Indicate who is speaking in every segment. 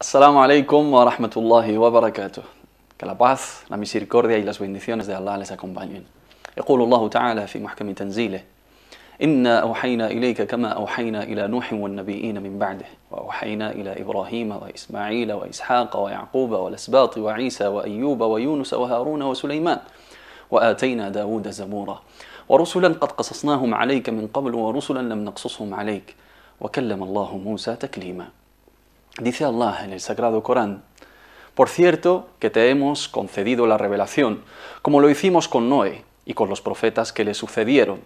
Speaker 1: السلام عليكم ورحمة الله وبركاته Que la paz, la misericordia y las bendiciones de Allah les acompañen. يقول الله تعالى في محكم تنزيله إنا أوحينا إليك كما أوحينا إلى نوح والنبيين من بعده وأوحينا إلى إبراهيم وإسماعيل وإسحاق ويعقوب والأسباط وعيسى وأيوب ويونس وهارون وسليمان وآتينا داود زبورا ورسلا قد قصصناهم عليك من قبل ورسلا لم نقصصهم عليك وكلم الله موسى تكليماً Dice Allah en el Sagrado Corán, Por cierto que te hemos concedido la revelación, como lo hicimos con Noé y con los profetas que le sucedieron.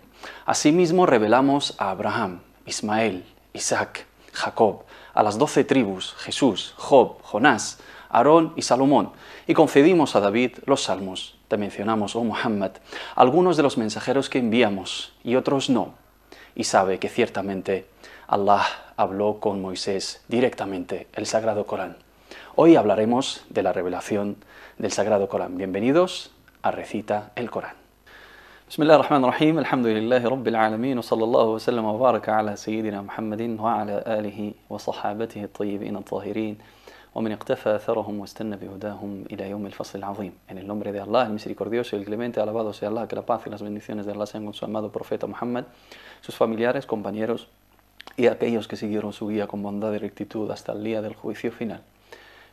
Speaker 1: Asimismo revelamos a Abraham, Ismael, Isaac, Jacob, a las doce tribus, Jesús, Job, Jonás, Aarón y Salomón, y concedimos a David los salmos. Te mencionamos, oh Muhammad, algunos de los mensajeros que enviamos y otros no. Y sabe que ciertamente Allah habló con Moisés directamente, el Sagrado Corán. Hoy hablaremos de la revelación del Sagrado Corán. Bienvenidos a Recita el Corán. بسم الله الرحمن الرحيم الحمد لله رب العالمين وصلى الله وسلم وبارك على سيدنا محمد وعلى آله وصحابته الطيبين الطاهرين ومن اقتفى أثرهم واستنى بهداهم al يوم al العظيم En el nombre de Allah, el misericordioso el clemente, alabado sea Allah, que la paz y las bendiciones de Allah sean con su amado profeta Muhammad, sus familiares, compañeros, y aquellos que siguieron su guía con bondad y rectitud hasta el día del juicio final.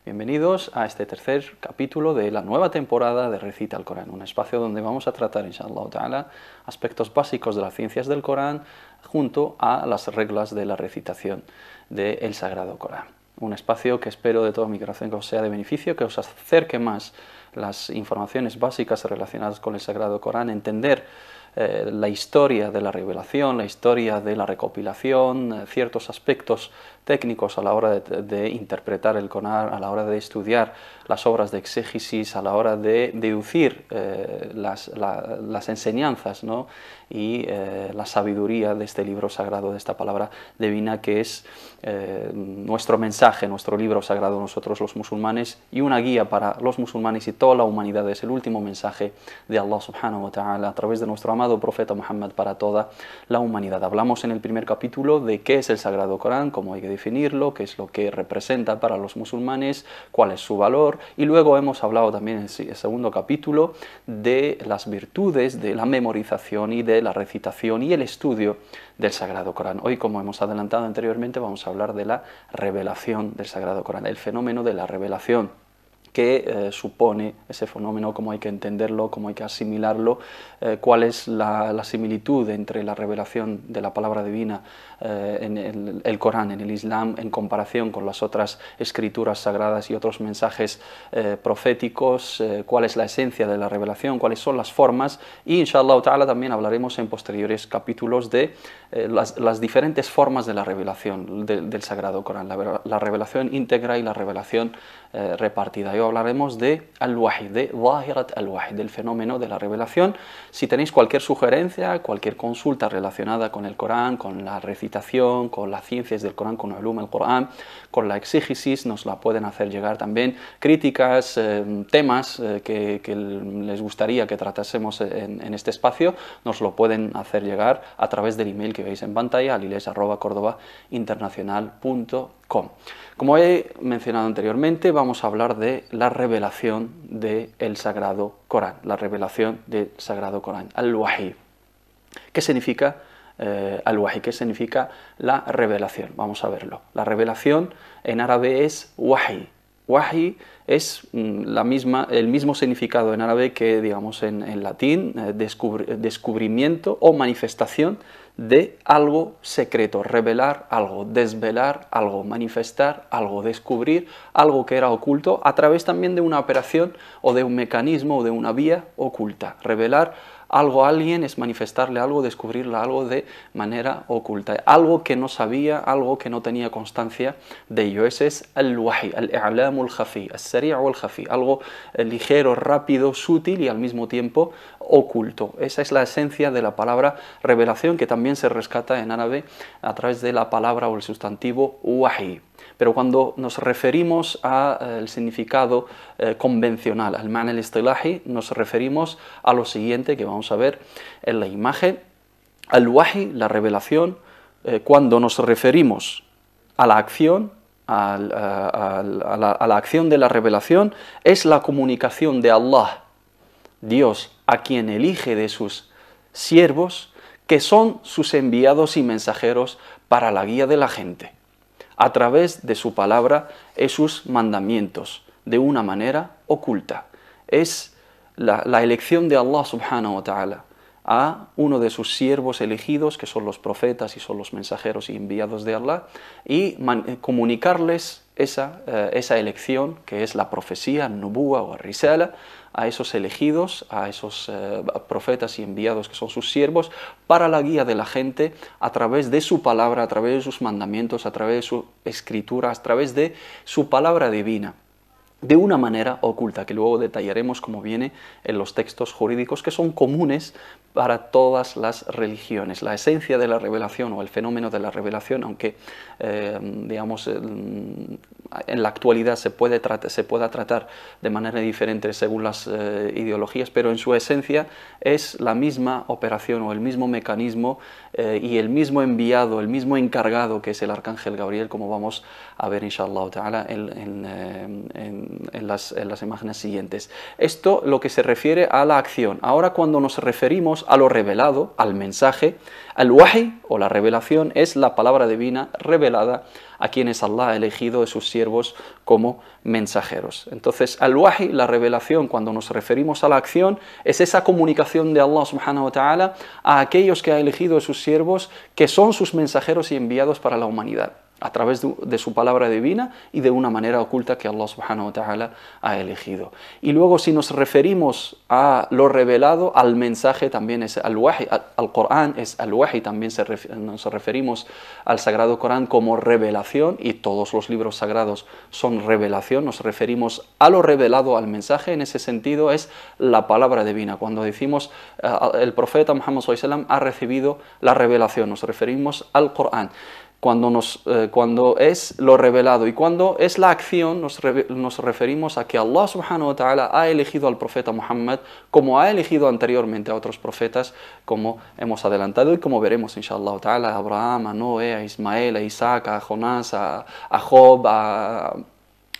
Speaker 1: Bienvenidos a este tercer capítulo de la nueva temporada de Recita al Corán, un espacio donde vamos a tratar, inshallah ta'ala, aspectos básicos de las ciencias del Corán junto a las reglas de la recitación del el Sagrado Corán. Un espacio que espero de toda mi corazón que os sea de beneficio, que os acerque más las informaciones básicas relacionadas con el Sagrado Corán, entender eh, la historia de la revelación, la historia de la recopilación, eh, ciertos aspectos técnicos a la hora de, interpretar el Corán, a la hora de estudiar las obras de exégesis, a la hora de deducir eh, las, enseñanzas ¿no? y eh, la sabiduría de este libro sagrado, de esta palabra divina que es eh, nuestro mensaje, nuestro libro sagrado, nosotros los musulmanes, y una guía para los musulmanes y toda la humanidad. Es el último mensaje de Allah subhanahu wa ta'ala a través de nuestro amado profeta Muhammad para toda la humanidad. Hablamos en el primer capítulo de qué es el Sagrado Corán, como hay que definirlo, qué es lo que representa para los musulmanes, cuál es su valor. Y luego hemos hablado también en el segundo capítulo de las virtudes de la memorización y de la recitación y el estudio del Sagrado Corán. Hoy, como hemos adelantado anteriormente, vamos a hablar de la revelación del Sagrado Corán, el fenómeno de la revelación qué eh, supone ese fenómeno, cómo hay que entenderlo, cómo hay que asimilarlo, eh, cuál es la, similitud entre la revelación de la palabra divina eh, en el, Corán, en el Islam, en comparación con las otras escrituras sagradas y otros mensajes proféticos, cuál es la esencia de la revelación, cuáles son las formas y inshallah también hablaremos en posteriores capítulos de las, diferentes formas de la revelación del Sagrado Corán, la, revelación íntegra y la revelación repartida hablaremos de al-wahid, de al-wahid, del fenómeno de la revelación. Si tenéis cualquier sugerencia, cualquier consulta relacionada con el Corán, con la recitación, con las ciencias del Corán, con ulum el Corán, con la exégesis, nos la pueden hacer llegar también. Críticas, eh, temas eh, que, les gustaría que tratásemos en, este espacio, nos lo pueden hacer llegar a través del email que veis en pantalla, aliles.com. Como he mencionado anteriormente, vamos a hablar de la revelación del Sagrado Corán, la revelación del Sagrado Corán, al-Wahi. ¿Qué significa eh, al-Wahi? ¿Qué significa la revelación? Vamos a verlo. La revelación en árabe es Wahi, Wahi es mm, la misma, el mismo significado en árabe que, digamos, en, latín, eh, descubrimiento o manifestación de algo secreto, revelar algo, desvelar algo, manifestar algo, descubrir algo que era oculto a través también de una operación o de un mecanismo o de una vía oculta, revelar algo a alguien es manifestarle algo, descubrirle algo de manera oculta, algo que no sabía, algo que no tenía constancia de ello. Ese es el wahi, el al khafi, el al khafi, algo eh, ligero, rápido, sutil y al mismo tiempo oculto. Esa es la esencia de la palabra revelación que también se rescata en árabe a través de la palabra o el sustantivo wahi pero cuando nos referimos al eh, significado eh, convencional, al man el istilahi, nos referimos a lo siguiente que vamos a ver en la imagen, al wahi, la revelación, eh, cuando nos referimos a la acción, a la acción de la revelación, es la comunicación de Allah, Dios, a quien elige de sus siervos, que son sus enviados y mensajeros para la guía de la gente a través de su palabra sus mandamientos de una manera oculta. Es la, la elección de Allah subhanahu wa ta'ala a uno de sus siervos elegidos, que son los profetas y son los mensajeros y enviados de Allah, y comunicarles esa, eh, esa elección que es la profecía, Nubúa o Risala, a esos elegidos, a esos eh, profetas y enviados que son sus siervos, para la guía de la gente a través de su palabra, a través de sus mandamientos, a través de su escritura, a través de su palabra divina de una manera oculta, que luego detallaremos como viene en los textos jurídicos que son comunes para todas las religiones. La esencia de la revelación o el fenómeno de la revelación, aunque eh, digamos, eh, en la actualidad se, puede se pueda tratar de manera diferente según las eh, ideologías, pero en su esencia es la misma operación o el mismo mecanismo eh, y el mismo enviado, el mismo encargado que es el arcángel Gabriel, como vamos a ver inshallah eh, en, las, en las imágenes siguientes. Esto lo que se refiere a la acción. Ahora cuando nos referimos a lo revelado, al mensaje, al wahi o la revelación es la palabra divina revelada a quienes Allah ha elegido de sus siervos como mensajeros. Entonces, al-wahi, la revelación, cuando nos referimos a la acción, es esa comunicación de Allah subhanahu wa ta'ala a aquellos que ha elegido de sus siervos que son sus mensajeros y enviados para la humanidad a través de, su palabra divina y de una manera oculta que Allah subhanahu wa ta'ala ha elegido. Y luego si nos referimos a lo revelado, al mensaje también es al wahi, al Corán es al y también nos referimos al Sagrado Corán como revelación y todos los libros sagrados son revelación, nos referimos a lo revelado, al mensaje, en ese sentido es la palabra divina. Cuando decimos eh, el profeta Muhammad ha recibido la revelación, nos referimos al Corán cuando, nos, eh, cuando es lo revelado y cuando es la acción, nos, nos referimos a que Allah subhanahu wa ta'ala ha elegido al profeta Muhammad como ha elegido anteriormente a otros profetas, como hemos adelantado y como veremos, inshallah ta'ala, a Abraham, a Noé, a Ismael, a Isaac, a Jonás, a Job, a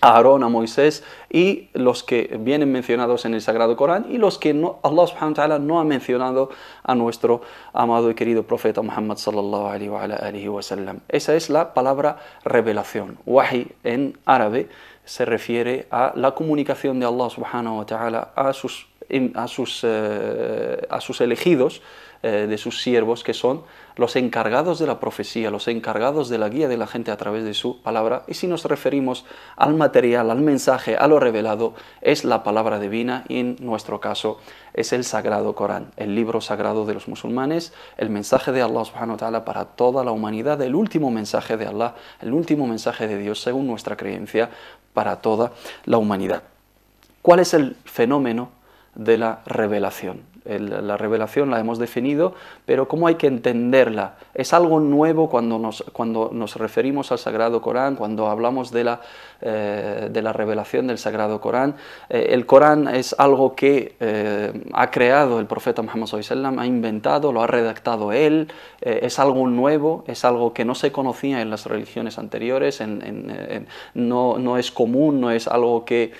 Speaker 1: a Aarón, a Moisés y los que vienen mencionados en el Sagrado Corán y los que no, Allah subhanahu ta'ala no ha mencionado a nuestro amado y querido profeta Muhammad sallallahu Esa es la palabra revelación. Wahi en árabe se refiere a la comunicación de Allah subhanahu wa ta'ala a sus, a sus eh, elegidos eh, de sus siervos, que son los encargados de la profecía, los encargados de la guía de la gente a través de su palabra. Y si nos referimos al material, al mensaje, a lo revelado, es la palabra divina y en nuestro caso es el Sagrado Corán, el libro sagrado de los musulmanes, el mensaje de Allah subhanahu ta'ala para toda la humanidad, el último mensaje de Allah, el último mensaje de Dios según nuestra creencia para toda la humanidad. ¿Cuál es el fenómeno de la revelación? la revelación la hemos definido, pero ¿cómo hay que entenderla? Es algo nuevo cuando nos, cuando nos referimos al Sagrado Corán, cuando hablamos de la, eh, de la revelación del Sagrado Corán. Eh, el Corán es algo que eh, ha creado el profeta Muhammad ha inventado, lo ha redactado él, es algo nuevo, es algo que no se conocía en las religiones anteriores, no, no, es común, no es algo que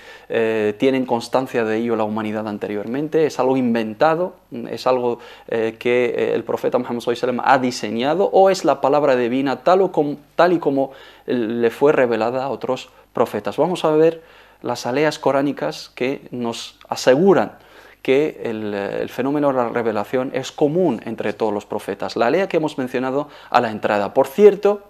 Speaker 1: tienen constancia de ello la humanidad anteriormente, es algo inventado Mm, es algo eh, que eh, el profeta Muhammad ha diseñado o es la palabra divina tal, o tal y como eh, le fue revelada a otros profetas. Vamos a ver las aleas coránicas que nos aseguran que el, fenómeno de la revelación es común entre todos los profetas. La alea que hemos mencionado a la entrada. Por cierto,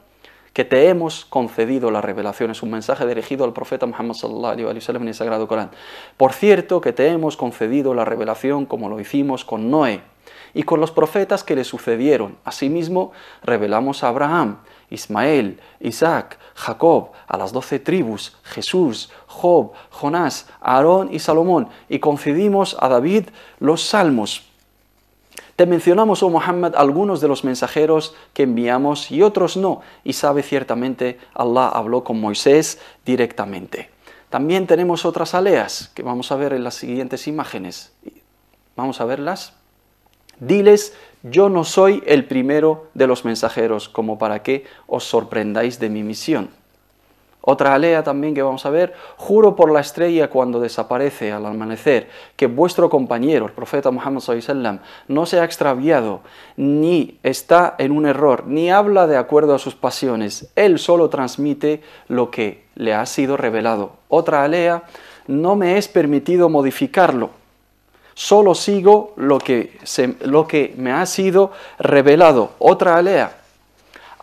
Speaker 1: que te hemos concedido la revelación. Es un mensaje dirigido al profeta Muhammad sallallahu alaihi en el Sagrado Corán. Por cierto, que te hemos concedido la revelación como lo hicimos con Noé y con los profetas que le sucedieron. Asimismo, revelamos a Abraham, Ismael, Isaac, Jacob, a las doce tribus, Jesús, Job, Jonás, Aarón y Salomón, y concedimos a David los salmos. Te mencionamos, oh Muhammad, algunos de los mensajeros que enviamos y otros no, y sabe ciertamente Allah habló con Moisés directamente. También tenemos otras aleas que vamos a ver en las siguientes imágenes. Vamos a verlas. Diles, yo no soy el primero de los mensajeros, como para que os sorprendáis de mi misión. Otra alea también que vamos a ver, juro por la estrella cuando desaparece al amanecer, que vuestro compañero, el profeta Muhammad sallam, no se ha extraviado, ni está en un error, ni habla de acuerdo a sus pasiones. Él solo transmite lo que le ha sido revelado. Otra alea, no me es permitido modificarlo. Solo sigo lo que, se, lo que me ha sido revelado. Otra alea,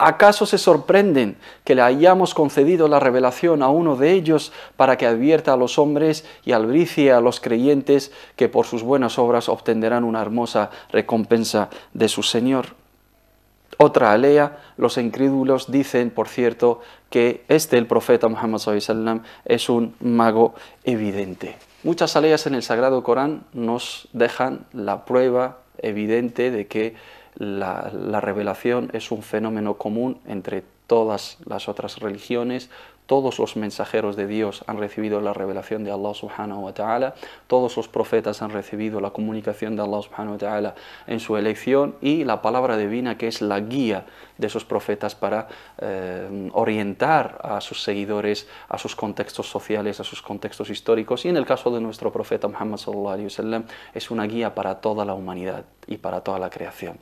Speaker 1: ¿Acaso se sorprenden que le hayamos concedido la revelación a uno de ellos para que advierta a los hombres y albricie a los creyentes que por sus buenas obras obtendrán una hermosa recompensa de su Señor? Otra alea, los incrédulos dicen, por cierto, que este, el profeta Muhammad es un mago evidente. Muchas aleas en el Sagrado Corán nos dejan la prueba evidente de que la, revelación es un fenómeno común entre todas las otras religiones, todos los mensajeros de Dios han recibido la revelación de Allah subhanahu wa ta'ala, todos los profetas han recibido la comunicación de Allah subhanahu wa ta'ala en su elección y la palabra divina que es la guía de esos profetas para eh, orientar a sus seguidores, a sus contextos sociales, a sus contextos históricos y en el caso de nuestro profeta Muhammad es una guía para toda la humanidad y para toda la creación.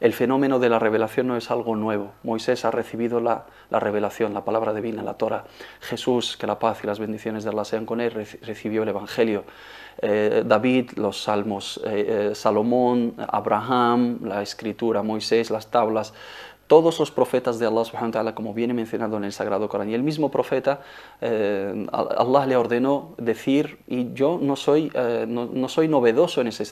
Speaker 1: El fenómeno de la revelación no es algo nuevo. Moisés ha recibido la, revelación, la palabra divina, la Torah. Jesús, que la paz y las bendiciones de Allah sean con él, recibió el Evangelio. Eh, David, los salmos, eh, eh, Salomón, Abraham, la escritura, Moisés, las tablas, todos los profetas de Allah como viene mencionado en el Sagrado Corán, y el mismo profeta, eh, Allah le ordenó decir, y yo no soy, eh, no, soy novedoso en ese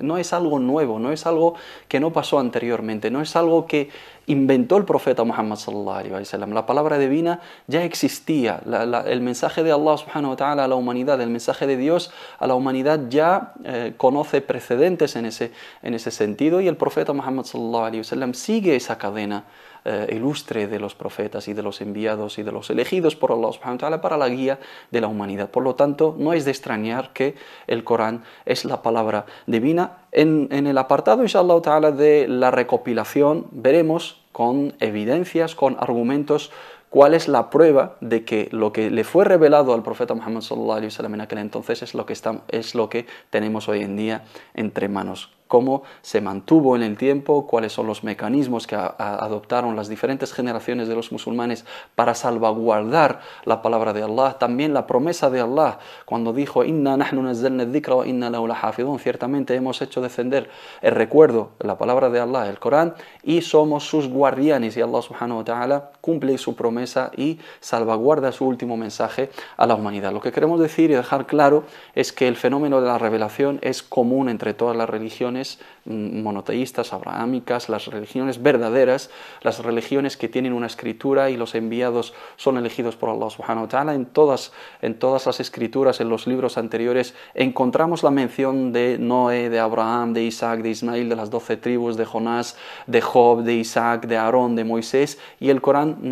Speaker 1: no es algo nuevo, no es algo que no pasó anteriormente, no es algo que inventó el profeta Muhammad sallallahu La palabra divina ya existía. el mensaje de Allah subhanahu wa ta'ala a la humanidad, el mensaje de Dios a la humanidad ya eh, conoce precedentes en ese, en ese sentido y el profeta Muhammad sallallahu sigue esa cadena eh, ilustre de los profetas y de los enviados y de los elegidos por Allah subhanahu wa ta'ala para la guía de la humanidad. Por lo tanto, no es de extrañar que el Corán es la palabra divina. En, el apartado, inshallah de la recopilación, veremos con evidencias, con argumentos, cuál es la prueba de que lo que le fue revelado al profeta Muhammad sallallahu en aquel entonces es lo que es lo que tenemos hoy en día entre manos cómo se mantuvo en el tiempo, cuáles son los mecanismos que adoptaron las diferentes generaciones de los musulmanes para salvaguardar la palabra de Allah, también la promesa de Allah cuando dijo inna inna ciertamente hemos hecho descender el recuerdo, la palabra de Allah, el Corán y somos sus guardianes y Allah subhanahu wa ta'ala cumple su promesa y salvaguarda su último mensaje a la humanidad. Lo que queremos decir y dejar claro es que el fenómeno de la revelación es común entre todas las religiones Mm, monoteístas, abrahámicas, las religiones verdaderas, las religiones que tienen una escritura y los enviados son elegidos por Allah subhanahu En todas, en todas las escrituras, en los libros anteriores, encontramos la mención de Noé, de Abraham, de Isaac, de Ismael, de las doce tribus, de Jonás, de Job, de Isaac, de Aarón, de Moisés, y el Corán mm,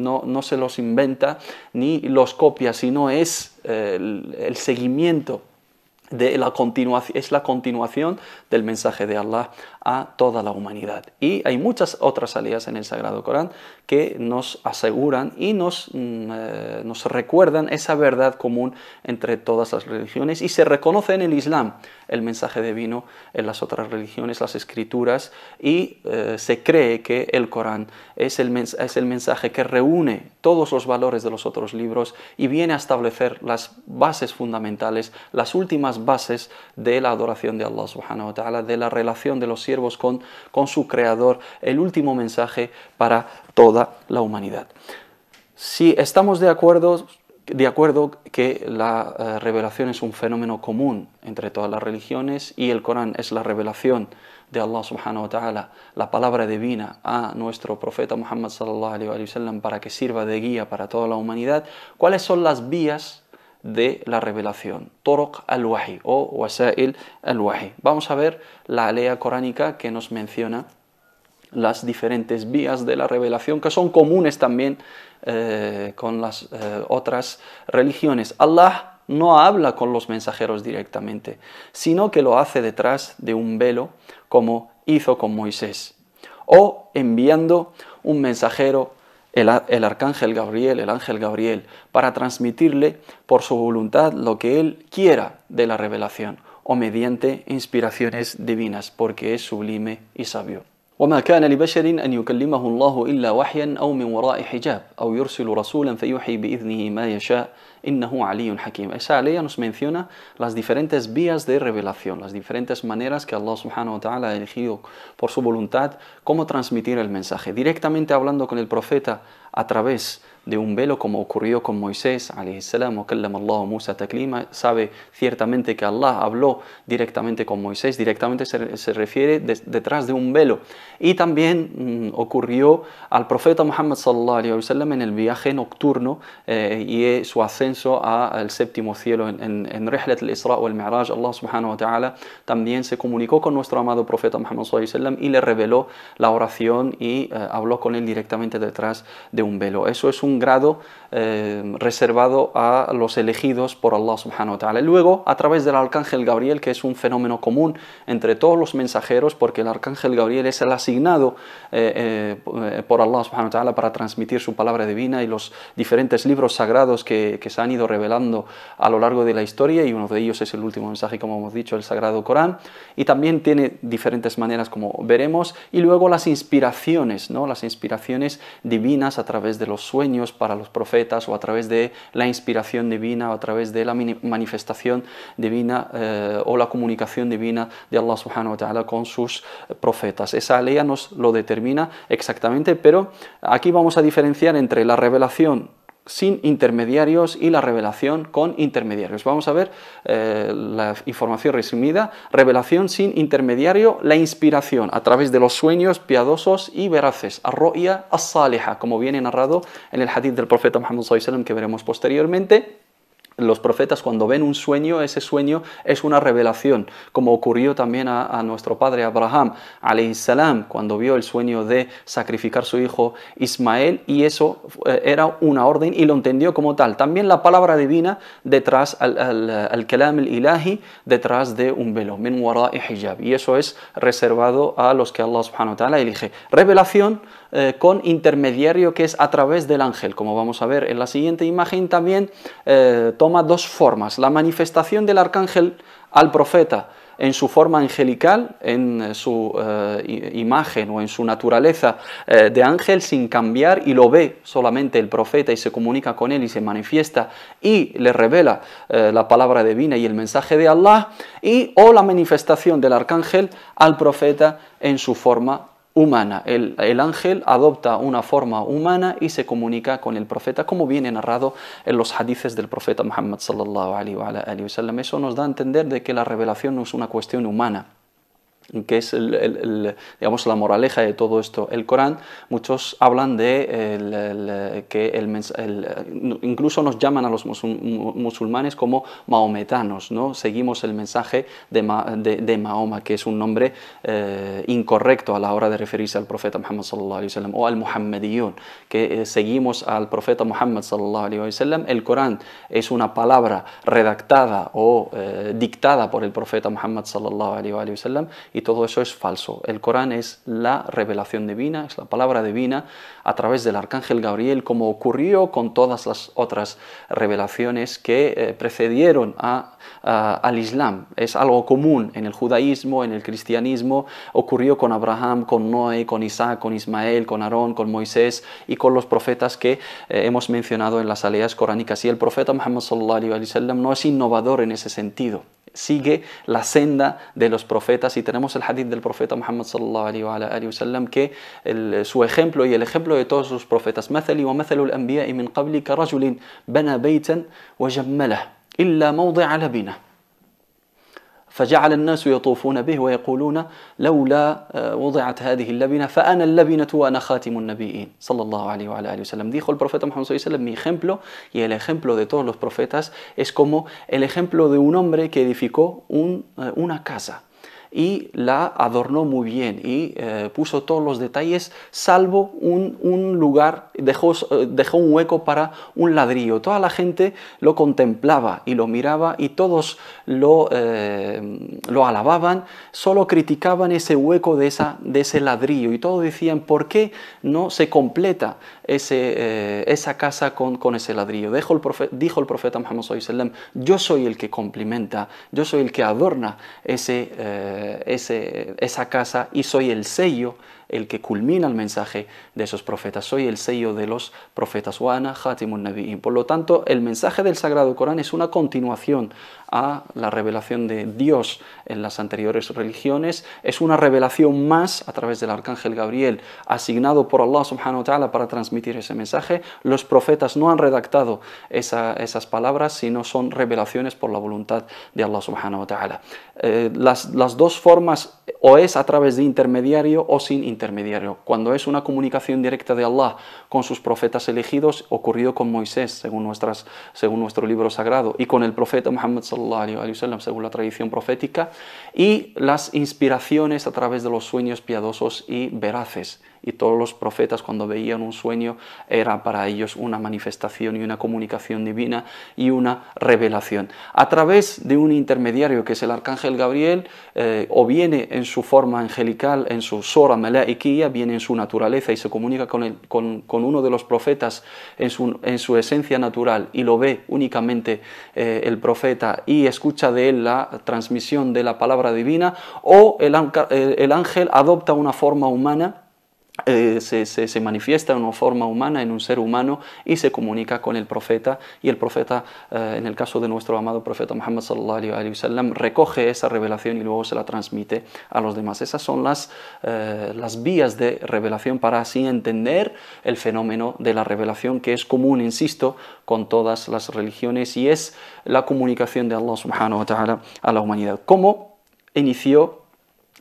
Speaker 1: mm, no, no se los inventa ni los copia, sino es eh, el seguimiento de la es la continuación del mensaje de Allah a toda la humanidad. Y hay muchas otras salidas en el Sagrado Corán que nos aseguran y mm, eh, nos recuerdan esa verdad común entre todas las religiones y se reconoce en el Islam el mensaje divino en las otras religiones, las escrituras, y eh, se cree que el Corán es el, es el mensaje que reúne todos los valores de los otros libros y viene a establecer las bases fundamentales, las últimas bases de la adoración de Allah subhanahu wa ta'ala, de la relación de los siervos con, con su creador, el último mensaje para toda la humanidad. Si estamos de acuerdo, de acuerdo que la eh, revelación es un fenómeno común entre todas las religiones y el Corán es la revelación de Allah subhanahu wa ta'ala, la palabra divina a nuestro profeta Muhammad sallallahu alaihi wasallam para que sirva de guía para toda la humanidad, ¿cuáles son las vías de la revelación? Torok al-Wahi o Wasail al-Wahi. Vamos a ver la lea coránica que nos menciona las diferentes vías de la revelación que son comunes también eh, con las eh, otras religiones. Allah no habla con los mensajeros directamente, sino que lo hace detrás de un velo, como hizo con Moisés, o enviando un mensajero, el, el arcángel Gabriel, el ángel Gabriel, para transmitirle por su voluntad lo que él quiera de la revelación, o mediante inspiraciones divinas, porque es sublime y sabio. وما كان لبشر أن يكلمه الله إلا وحيا أو من وراء حجاب أو يرسل رسولا فيوحي بإذنه ما يشاء إنه علي حكيم. Esa ley nos menciona las diferentes vías de revelación, las diferentes maneras que Allah subhanahu wa ta'ala ha elegido por su voluntad cómo transmitir el mensaje. Directamente hablando con el profeta a través de de un velo, como ocurrió con Moisés, sabe ciertamente que Allah habló directamente con Moisés, directamente se, refiere detrás de un velo. Y también mm, ocurrió al profeta Muhammad Wasallam en el viaje nocturno eh, y su ascenso al séptimo cielo en, en, en al-Isra o al-Mi'raj, Allah también se comunicó con nuestro amado profeta Muhammad Wasallam y le reveló la oración y eh, habló con él directamente detrás de un velo. Eso es un grado eh, reservado a los elegidos por Allah subhanahu wa ta'ala. Luego, a través del arcángel Gabriel, que es un fenómeno común entre todos los mensajeros, porque el arcángel Gabriel es el asignado eh, eh, por Allah subhanahu wa ta'ala para transmitir su palabra divina y los diferentes libros sagrados que, que, se han ido revelando a lo largo de la historia, y uno de ellos es el último mensaje, como hemos dicho, el Sagrado Corán, y también tiene diferentes maneras, como veremos, y luego las inspiraciones, ¿no? las inspiraciones divinas a través de los sueños, para los profetas o a través de la inspiración divina o a través de la manifestación divina eh, o la comunicación divina de Allah subhanahu wa ta'ala con sus profetas. Esa ley nos lo determina exactamente, pero aquí vamos a diferenciar entre la revelación sin intermediarios y la revelación con intermediarios. Vamos a ver eh, la información resumida. Revelación sin intermediario, la inspiración a través de los sueños piadosos y veraces. Arroya as-saliha, como viene narrado en el hadith del profeta Muhammad que veremos posteriormente los profetas cuando ven un sueño, ese sueño es una revelación, como ocurrió también a, nuestro padre Abraham, salam, cuando vio el sueño de sacrificar su hijo Ismael, y eso eh, era una orden y lo entendió como tal. También la palabra divina detrás, al kalam al ilahi, detrás de un velo, hijab, y eso es reservado a los que Allah subhanahu wa ta'ala elige. Revelación, eh, con intermediario que es a través del ángel. Como vamos a ver en la siguiente imagen, también eh, toma dos formas. La manifestación del arcángel al profeta en su forma angelical, en eh, su imagen o en su naturaleza de ángel sin cambiar y lo ve solamente el profeta y se comunica con él y se manifiesta y le revela la palabra divina y el mensaje de Allah y o la manifestación del arcángel al profeta en su forma humana. El, ángel adopta una forma humana y se comunica con el profeta, como viene narrado en los hadices del profeta Muhammad. Sallallahu alaihi wa Eso nos da a entender de que la revelación no es una cuestión humana que es el, digamos, la moraleja de todo esto. El Corán, muchos hablan de que incluso nos llaman a los musulmanes como maometanos, ¿no? seguimos el mensaje de, de, Mahoma, que es un nombre eh, incorrecto a la hora de referirse al profeta Muhammad o al Muhammadiyun, que eh, seguimos al profeta Muhammad El Corán es una palabra redactada o eh, dictada por el profeta Muhammad sallallahu y todo eso es falso. El Corán es la revelación divina, es la palabra divina a través del arcángel Gabriel, como ocurrió con todas las otras revelaciones que eh, precedieron al Islam. Es algo común en el judaísmo, en el cristianismo, ocurrió con Abraham, con Noé, con Isaac, con Ismael, con Aarón, con Moisés y con los profetas que eh, hemos mencionado en las aleas coránicas. Y el profeta Muhammad sallallahu alaihi sallam no es innovador en ese sentido. sigue la senda de los profetas y tenemos el hadith del profeta Muhammad sallallahu alayhi wa alayhi wa sallam, que el, su ejemplo y el ejemplo de todos sus profetas مثلي ومثل الأنبياء من قبلي كرجل بنى بيتا وجمله إلا موضع لبنه فجعل الناس يطوفون به ويقولون لولا آه، وضعت هذه اللبنة فأنا اللبنة وأنا خاتم النبيين صلى الله عليه وعلى آله وسلم dijo el profeta Muhammad صلى الله عليه وسلم mi ejemplo y el ejemplo de todos los profetas es como el ejemplo de un hombre que edificó un, آه، una casa y la adornó muy bien y eh, puso todos los detalles salvo un, lugar, dejó, eh, dejó, un hueco para un ladrillo. Toda la gente lo contemplaba y lo miraba y todos lo, eh, lo alababan, solo criticaban ese hueco de, esa, de ese ladrillo y todos decían, ¿por qué no se completa ese, esa casa con, con ese ladrillo? el dijo el profeta Muhammad, yo soy el que complementa, yo soy el que adorna ese eh, ese, esa casa y soy el sello el que culmina el mensaje de esos profetas. Soy el sello de los profetas. Por lo tanto, el mensaje del Sagrado Corán es una continuación a la revelación de Dios en las anteriores religiones. Es una revelación más a través del arcángel Gabriel, asignado por Allah subhanahu wa ta'ala para transmitir ese mensaje. Los profetas no han redactado esas palabras, sino son revelaciones por la voluntad de Allah subhanahu wa ta'ala. Eh, las, las dos formas o es a través de intermediario o sin intermediario intermediario. Cuando es una comunicación directa de Allah con sus profetas elegidos, ocurrido con Moisés, según, nuestro libro sagrado, y con el profeta Muhammad, sallallahu según la tradición profética, y las inspiraciones a través de los sueños piadosos y veraces y todos los profetas cuando veían un sueño era para ellos una manifestación y una comunicación divina y una revelación. A través de un intermediario que es el arcángel Gabriel, eh, o viene en su forma angelical, en su Sora Malaikiya, viene en su naturaleza y se comunica con, uno de los profetas en su, en su, esencia natural y lo ve únicamente eh, el profeta y escucha de él la transmisión de la palabra divina, o el, eh, el ángel adopta una forma humana eh, se, manifiesta en una forma humana, en un ser humano, y se comunica con el profeta. Y el profeta, eh, en el caso de nuestro amado profeta Muhammad sallallahu sallam recoge esa revelación y luego se la transmite a los demás. Esas son las, eh, las vías de revelación para así entender el fenómeno de la revelación que es común, insisto, con todas las religiones y es la comunicación de Allah subhanahu wa ta'ala a la humanidad. ¿Cómo inició?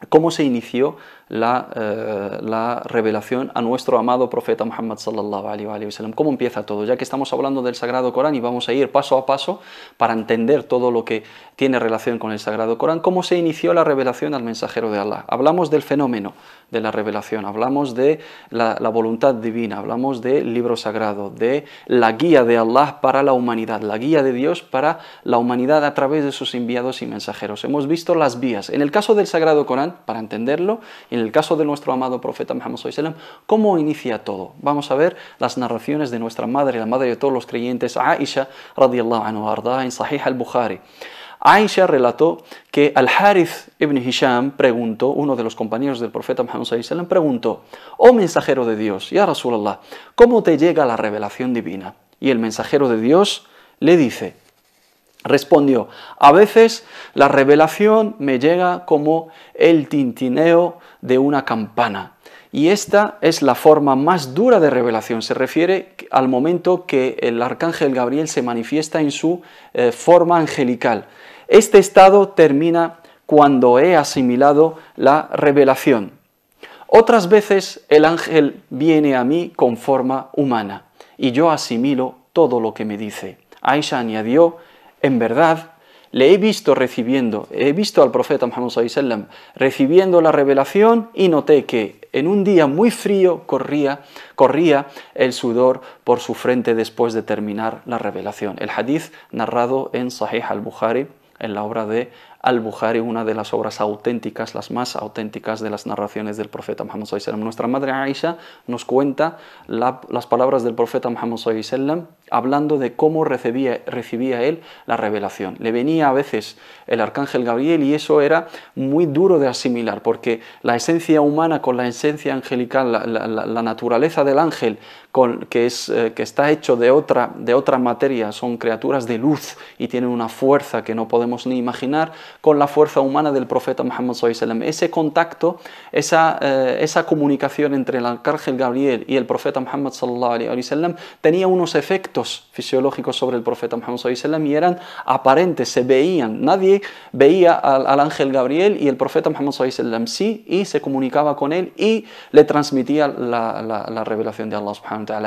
Speaker 1: ¿Cómo se inició la, eh, la revelación a nuestro amado profeta Muhammad sallallahu alaihi wasallam. ¿Cómo empieza todo? Ya que estamos hablando del Sagrado Corán y vamos a ir paso a paso para entender todo lo que tiene relación con el Sagrado Corán, ¿cómo se inició la revelación al mensajero de Allah? Hablamos del fenómeno de la revelación, hablamos de la, voluntad divina, hablamos del libro sagrado, de la guía de Allah para la humanidad, la guía de Dios para la humanidad a través de sus enviados y mensajeros. Hemos visto las vías. En el caso del Sagrado Corán, para entenderlo, el caso de nuestro amado profeta Muhammad ¿cómo inicia todo? Vamos a ver las narraciones de nuestra madre, la madre de todos los creyentes, Aisha radiallahu anhu en Sahih al-Bukhari. Aisha relató que Al-Harith ibn Hisham preguntó, uno de los compañeros del profeta Muhammad preguntó, oh mensajero de Dios, ya Rasulallah, ¿cómo te llega la revelación divina? Y el mensajero de Dios le dice, Respondió, a veces la revelación me llega como el tintineo de una campana. Y esta es la forma más dura de revelación. Se refiere al momento que el arcángel Gabriel se manifiesta en su eh, forma angelical. Este estado termina cuando he asimilado la revelación. Otras veces el ángel viene a mí con forma humana y yo asimilo todo lo que me dice. Aisha añadió, en verdad, le he visto recibiendo, he visto al profeta Muhammad sallam recibiendo la revelación y noté que en un día muy frío corría, corría el sudor por su frente después de terminar la revelación. El hadith narrado en Sahih al-Bukhari en la obra de al-Bukhari, una de las obras auténticas, las más auténticas de las narraciones del profeta Muhammad. Nuestra madre Aisha nos cuenta las palabras del profeta Muhammad hablando de cómo recibía, recibía él la revelación. Le venía a veces el arcángel Gabriel y eso era muy duro de asimilar porque la esencia humana con la esencia angelical, la naturaleza del ángel, que, es, eh, que está hecho de otra, de otra materia, son criaturas de luz y tienen una fuerza que no podemos ni imaginar, con la fuerza humana del profeta Muhammad Ese contacto, esa, eh, esa comunicación entre el arcángel Gabriel y el profeta Muhammad tenía unos efectos fisiológicos sobre el profeta Muhammad y eran aparentes, se veían. Nadie veía al, ángel Gabriel y el profeta Muhammad sí y se comunicaba con él y le transmitía la, la, revelación de Allah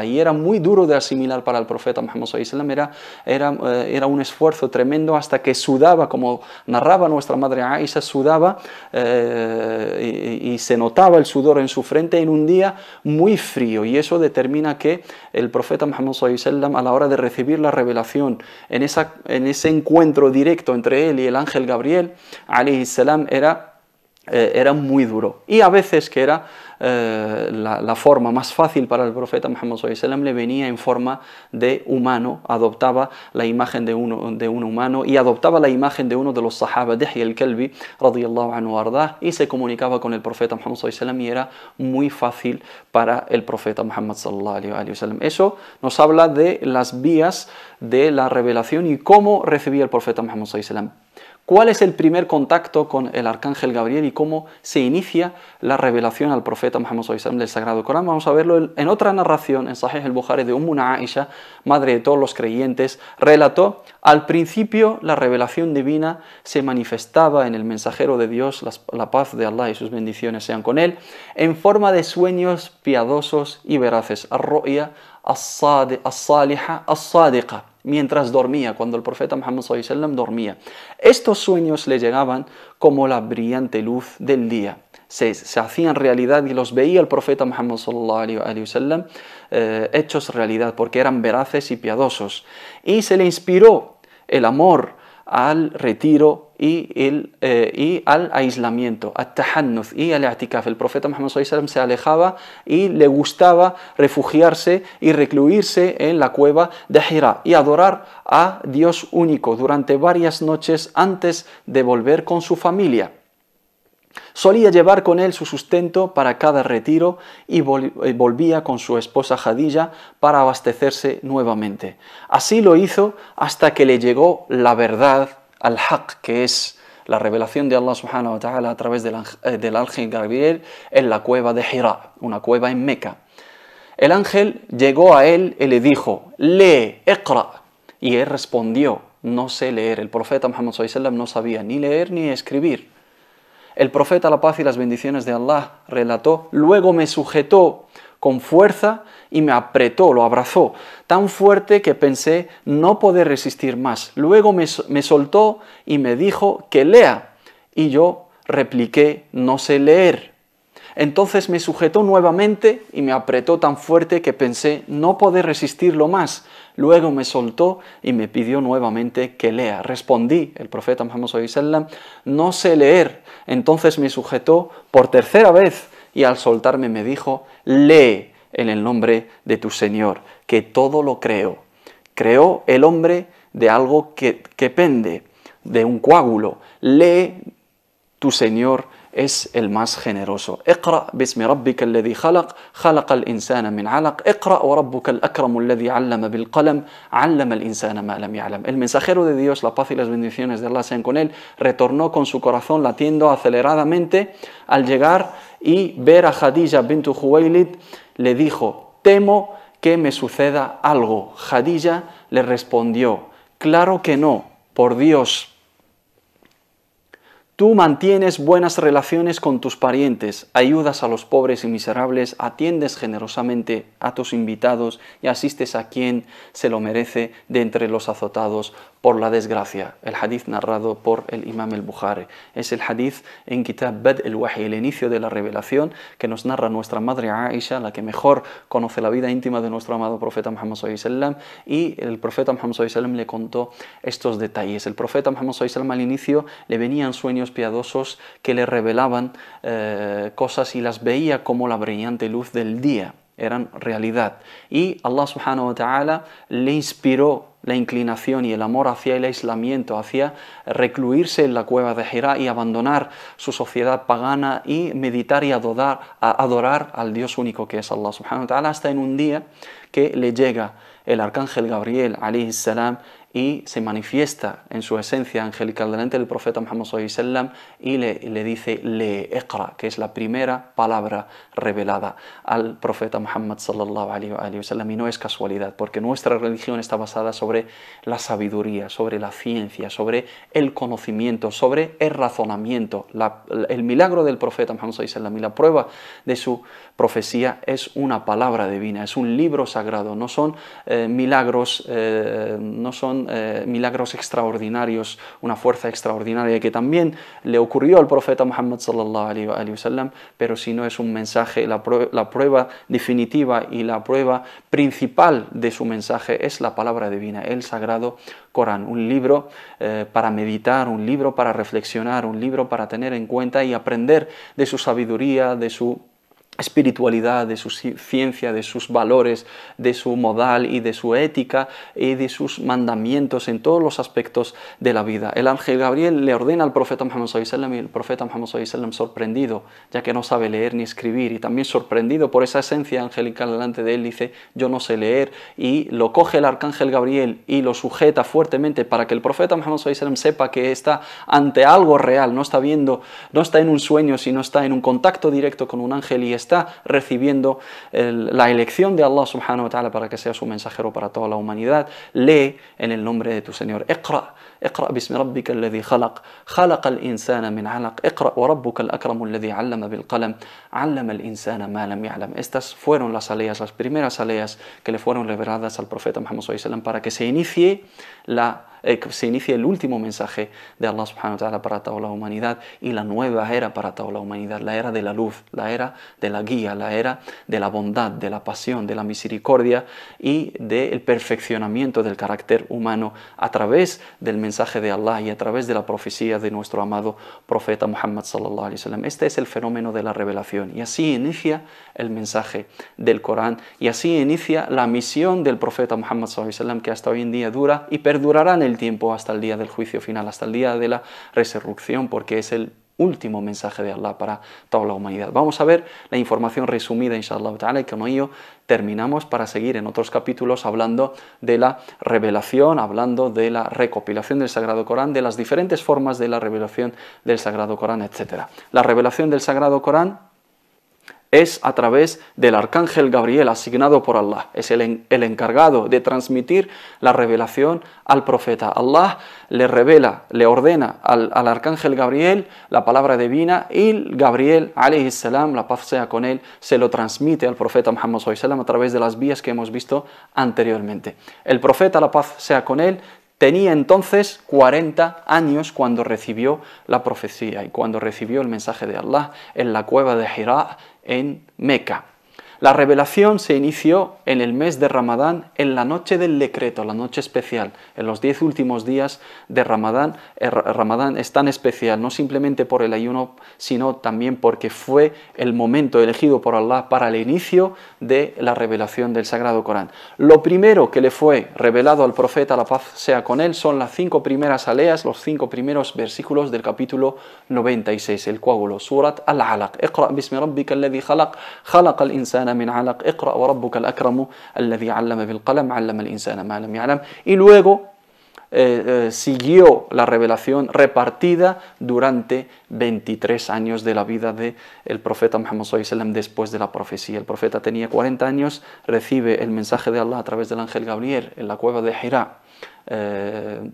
Speaker 1: y era muy duro de asimilar para el profeta Muhammad sallallahu era, era, eh, era un esfuerzo tremendo hasta que sudaba, como narraba nuestra madre Aisha, sudaba eh, y, se notaba el sudor en su frente en un día muy frío. Y eso determina que el profeta Muhammad sallallahu a la hora de recibir la revelación, en, esa, en ese encuentro directo entre él y el ángel Gabriel, salam, era, eh, era muy duro. Y a veces que era eh, la, forma más fácil para el profeta Muhammad sallam le venía en forma de humano, adoptaba la imagen de, un humano y adoptaba la imagen de uno de los sahaba, el-Kalbi, y se comunicaba con el profeta Muhammad sallam y era muy fácil para el profeta Muhammad sallam. Eso nos habla de las vías de la revelación y cómo recibía el profeta Muhammad sallam cuál es el primer contacto con el arcángel Gabriel y cómo se inicia la revelación al profeta Muhammad Wasallam del Sagrado Corán. Vamos a verlo en otra narración en Sahih al-Bukhari de Ummuna Aisha, madre de todos los creyentes, relató, al principio la revelación divina se manifestaba en el mensajero de Dios, la paz de Allah y sus bendiciones sean con él, en forma de sueños piadosos y veraces, as-saliha, as-sadiqa mientras dormía, cuando el profeta Muhammad sallam dormía. Estos sueños le llegaban como la brillante luz del día. Se, hacían realidad y los veía el profeta Muhammad sallam eh, hechos realidad porque eran veraces y piadosos. Y se le inspiró el amor al retiro eh, y, al aislamiento, al tahannuz y al El profeta Muhammad se alejaba y le gustaba refugiarse y recluirse en la cueva de Hira y adorar a Dios único durante varias noches antes de volver con su familia. Solía llevar con él su sustento para cada retiro y eh, volvía con su esposa Hadilla para abastecerse nuevamente. Así lo hizo hasta que le llegó la verdad al-Haq, que es la revelación de Allah subhanahu wa ta'ala a través eh, del, ángel Gabriel en la cueva de Hira, una cueva en Meca. El ángel llegó a él y le dijo, lee, Y él respondió, no sé leer. El profeta Muhammad sallam no sabía ni leer ni escribir. El profeta, la paz y las bendiciones de Allah, relató, luego me sujetó con fuerza y me apretó, lo abrazó, tan fuerte que pensé no poder resistir más. Luego me, soltó y me dijo que lea. Y yo repliqué, no sé leer. Entonces me sujetó nuevamente y me apretó tan fuerte que pensé no poder resistirlo más. Luego me soltó y me pidió nuevamente que lea. Respondí, el profeta Muhammad no sé leer. Entonces me sujetó por tercera vez y al soltarme me dijo, lee en el nombre de tu Señor, que todo lo creó. Creó el hombre de algo que, pende, de un coágulo. Lee, tu Señor es el más generoso. El mensajero de Dios, la paz y las bendiciones de Allah sean con él, retornó con su corazón latiendo aceleradamente al llegar y ver a Khadija bint le dijo, temo que me suceda algo. Jadilla le respondió, claro que no, por Dios, Tú mantienes buenas relaciones con tus parientes, ayudas a los pobres y miserables, atiendes generosamente a tus invitados y asistes a quien se lo merece de entre los azotados por la desgracia. El hadith narrado por el Imam el-Bukhari. Es el hadith en Kitab Bad el-Wahi, el inicio de la revelación que nos narra nuestra madre Aisha, la que mejor conoce la vida íntima de nuestro amado profeta Muhammad sallam, y el profeta Muhammad sallam le contó estos detalles. El profeta Muhammad al inicio le venían sueños piadosos que le revelaban eh, cosas y las veía como la brillante luz del día, eran realidad. Y Allah subhanahu wa ta'ala le inspiró la inclinación y el amor hacia el aislamiento, hacia recluirse en la cueva de Hira y abandonar su sociedad pagana y meditar y adorar, al Dios único que es Allah subhanahu wa ta'ala, hasta en un día que le llega el arcángel Gabriel salam y se manifiesta en su esencia angelical delante del profeta Muhammad y le, le dice le que es la primera palabra revelada al profeta Muhammad y no es casualidad, porque nuestra religión está basada sobre la sabiduría, sobre la ciencia, sobre el conocimiento, sobre el razonamiento. el milagro del profeta Muhammad y la prueba de su profecía es una palabra divina, es un libro sagrado, no son eh, milagros, eh, no son eh, milagros extraordinarios, una fuerza extraordinaria que también le ocurrió al profeta Muhammad sallallahu alaihi sallam pero si no es un mensaje, la, prueba definitiva y la prueba principal de su mensaje es la palabra divina, el sagrado Corán, un libro eh, para meditar, un libro para reflexionar, un libro para tener en cuenta y aprender de su sabiduría, de su espiritualidad, de su ciencia, de sus valores, de su modal y de su ética y de sus mandamientos en todos los aspectos de la vida. El ángel Gabriel le ordena al profeta Muhammad sallam y el profeta Muhammad sallam sorprendido, ya que no sabe leer ni escribir y también sorprendido por esa esencia angelical delante de él, dice yo no sé leer y lo coge el arcángel Gabriel y lo sujeta fuertemente para que el profeta Muhammad sallam sepa que está ante algo real, no está viendo, no está en un sueño, sino está en un contacto directo con un ángel y está está recibiendo el, la elección de Allah subhanahu wa ta'ala para que sea su mensajero para toda la humanidad, lee en el nombre de tu Señor. Iqra, اقرأ باسم ربك الذي خلق خلق الإنسان من علق اقرأ وربك الأكرم الذي علم بالقلم علم الإنسان ما لم يعلم Estas fueron las aleyas, las primeras aleyas que le fueron reveladas al profeta Muhammad para que se inicie la eh, se inicia el último mensaje de Allah subhanahu para toda la humanidad y la nueva era para toda la humanidad, la era de la luz, la era de la guía, la era de la bondad, de la pasión, de la misericordia y del perfeccionamiento del carácter humano a través del mensaje de Allah y a través de la profecía de nuestro amado profeta Muhammad sallallahu wasallam. Este es el fenómeno de la revelación y así inicia el mensaje del Corán y así inicia la misión del profeta Muhammad sallallahu wasallam que hasta hoy en día dura y perdurará en el tiempo hasta el día del juicio final, hasta el día de la resurrección, porque es el último mensaje de Allah para toda la humanidad. Vamos a ver la información resumida, inshallah y con ello terminamos para seguir en otros capítulos hablando de la revelación, hablando de la recopilación del Sagrado Corán, de las diferentes formas de la revelación del Sagrado Corán, etc. La revelación del Sagrado Corán es a través del arcángel Gabriel asignado por Allah. Es el, el, encargado de transmitir la revelación al profeta. Allah le revela, le ordena al, arcángel Gabriel la palabra divina y Gabriel, salam, la paz sea con él, se lo transmite al profeta Muhammad a través de las vías que hemos visto anteriormente. El profeta, la paz sea con él, Tenía entonces 40 años cuando recibió la profecía y cuando recibió el mensaje de Allah en la cueva de Hira en Mecca. La revelación se inició en el mes de Ramadán, en la noche del decreto, la noche especial, en los diez últimos días de Ramadán. Eh, Ramadán es tan especial, no simplemente por el ayuno, sino también porque fue el momento elegido por Allah para el inicio de la revelación del Sagrado Corán. Lo primero que le fue revelado al profeta, la paz sea con él, son las cinco primeras aleas, los cinco primeros versículos del capítulo 96, el coágulo, Surat al-Alaq y luego eh, eh, siguió la revelación repartida durante 23 años de la vida del el profeta Muhammad después de la profecía. El profeta tenía 40 años, recibe el mensaje de Allah a través del ángel Gabriel en la cueva de Hira. Eh,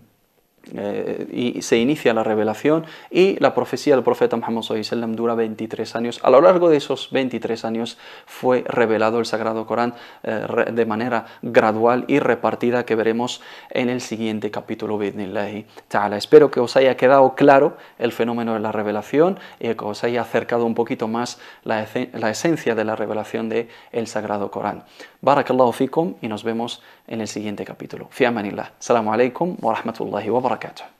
Speaker 1: eh, y se inicia la revelación y la profecía del profeta Muhammad dura 23 años. A lo largo de esos 23 años fue revelado el Sagrado Corán eh, de manera gradual y repartida que veremos en el siguiente capítulo. Espero que os haya quedado claro el fenómeno de la revelación y que os haya acercado un poquito más la, esencia de la revelación del el Sagrado Corán. Barakallahu fikum y nos vemos en el siguiente capítulo. Fi amanillah. Salamu alaykum wa rahmatullahi wa barakatuh.